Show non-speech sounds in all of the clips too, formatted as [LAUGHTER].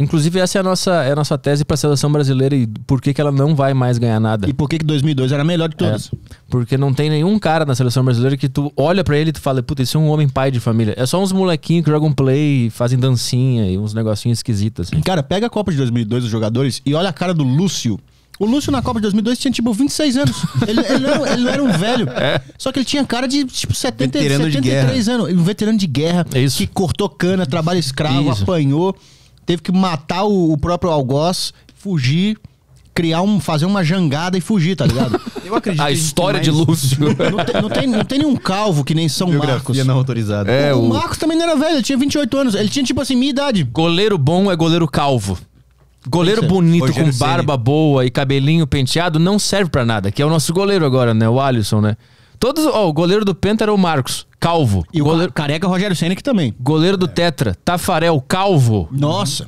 Inclusive, essa é a nossa, é a nossa tese para a seleção brasileira e por que, que ela não vai mais ganhar nada. E por que, que 2002 era a melhor de todas? É, porque não tem nenhum cara na seleção brasileira que tu olha para ele e tu fala, puta, esse é um homem pai de família. É só uns molequinhos que jogam play, fazem dancinha e uns negocinhos esquisitos. Assim. Cara, pega a Copa de 2002 os jogadores e olha a cara do Lúcio. O Lúcio na Copa de 2002 tinha tipo 26 anos. Ele, ele, era, ele era, um velho. É. Só que ele tinha cara de tipo 70, 73 de anos. Um veterano de guerra. É que cortou cana, trabalho escravo, isso. apanhou teve que matar o, o próprio algoz, fugir, criar um, fazer uma jangada e fugir, tá ligado? [LAUGHS] Eu acredito. A história mais... de Lúcio. Não tem, não, tem, não tem nenhum calvo que nem São Marcos. não autorizada. É, o, o Marcos também não era velho, ele tinha 28 anos. Ele tinha, tipo assim, minha idade. Goleiro bom é goleiro calvo. Goleiro é. bonito Rogério com barba Ceni. boa e cabelinho penteado não serve para nada, que é o nosso goleiro agora, né? O Alisson, né? Todos, ó, o goleiro do Penta era o Marcos. Calvo. E o goleiro... careca é Rogério Senna que também. Goleiro do é. Tetra, Tafarel, Calvo. Nossa.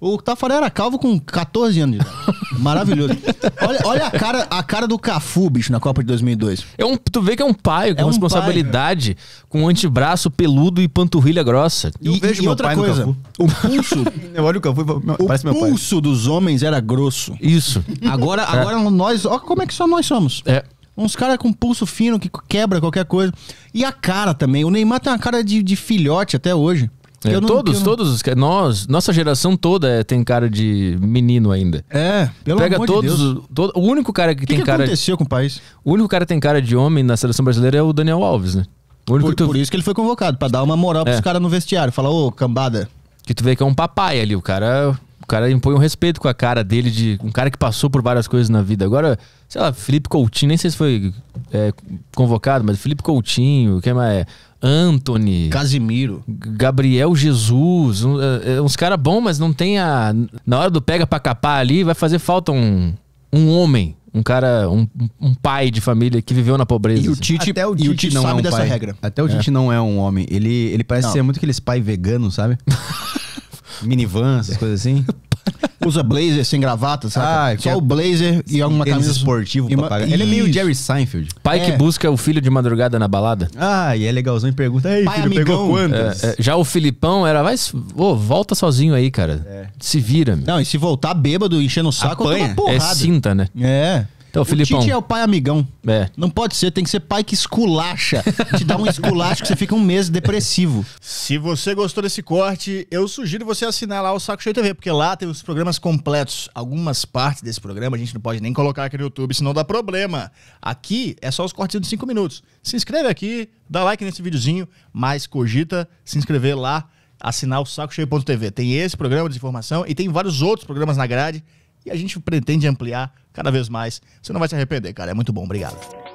O Tafarel era calvo com 14 anos [LAUGHS] Maravilhoso. Olha, olha a, cara, a cara do Cafu, bicho, na Copa de 2002. É um, tu vê que é um pai é com é um responsabilidade, pai. com um antebraço peludo e panturrilha grossa. Eu e, vejo e, e outra coisa, o pulso... [LAUGHS] eu olho o Cafu e parece meu pai. O pulso dos homens era grosso. Isso. Agora, é. agora nós... Olha como é que só nós somos. É. Uns caras com pulso fino que quebra qualquer coisa. E a cara também. O Neymar tem uma cara de, de filhote até hoje. É, não, todos, não... todos os nós, nossa geração toda é, tem cara de menino ainda. É, pelo Pega amor todos, de Deus. Todo, o único cara que, que tem que cara. O que aconteceu com o país? O único cara que tem cara de homem na seleção brasileira é o Daniel Alves, né? Por, tu... por, isso que ele foi convocado, para dar uma moral é. pros caras no vestiário. Falar, ô, cambada. Que tu vê que é um papai ali, o cara cara impõe um respeito com a cara dele, de um cara que passou por várias coisas na vida. Agora, sei lá, Felipe Coutinho, nem sei se foi é, convocado, mas Felipe Coutinho, quem mais? É? Anthony. Casimiro. Gabriel Jesus. Um, é, é uns caras bons, mas não tem a. Na hora do pega pra capar ali, vai fazer falta um, um homem. Um cara, um, um pai de família que viveu na pobreza. E o assim. Tite, até o Tite, o Tite não sabe é um dessa pai. regra. Até o é. Tite não é um homem. Ele, ele parece não. ser muito aqueles pai vegano, sabe? [LAUGHS] minivan, essas coisas assim. [LAUGHS] Usa blazer sem gravata, sabe? Ah, Só o blazer e alguma camisa esportiva pra pagar. Ele é meio Jerry Seinfeld. Pai é. que busca o filho de madrugada na balada. Ah, e é legalzão e pergunta: Ei, Pai, filho, amigão. pegou quantas? É, é, já o Filipão era, vai, oh, volta sozinho aí, cara. É. Se vira. Meu. Não, e se voltar bêbado, enchendo o saco, Apanha. porrada. É cinta, né? É. Então, o Filipão. Tite é o pai amigão. É. Não pode ser, tem que ser pai que esculacha. Te dá um esculacho que você fica um mês depressivo. Se você gostou desse corte, eu sugiro você assinar lá o Saco Cheio TV, porque lá tem os programas completos. Algumas partes desse programa a gente não pode nem colocar aqui no YouTube, senão dá problema. Aqui é só os cortes de 5 minutos. Se inscreve aqui, dá like nesse videozinho, mas cogita se inscrever lá, assinar o sacocheio.tv. Tem esse programa de informação e tem vários outros programas na grade a gente pretende ampliar cada vez mais. Você não vai se arrepender, cara. É muito bom. Obrigado.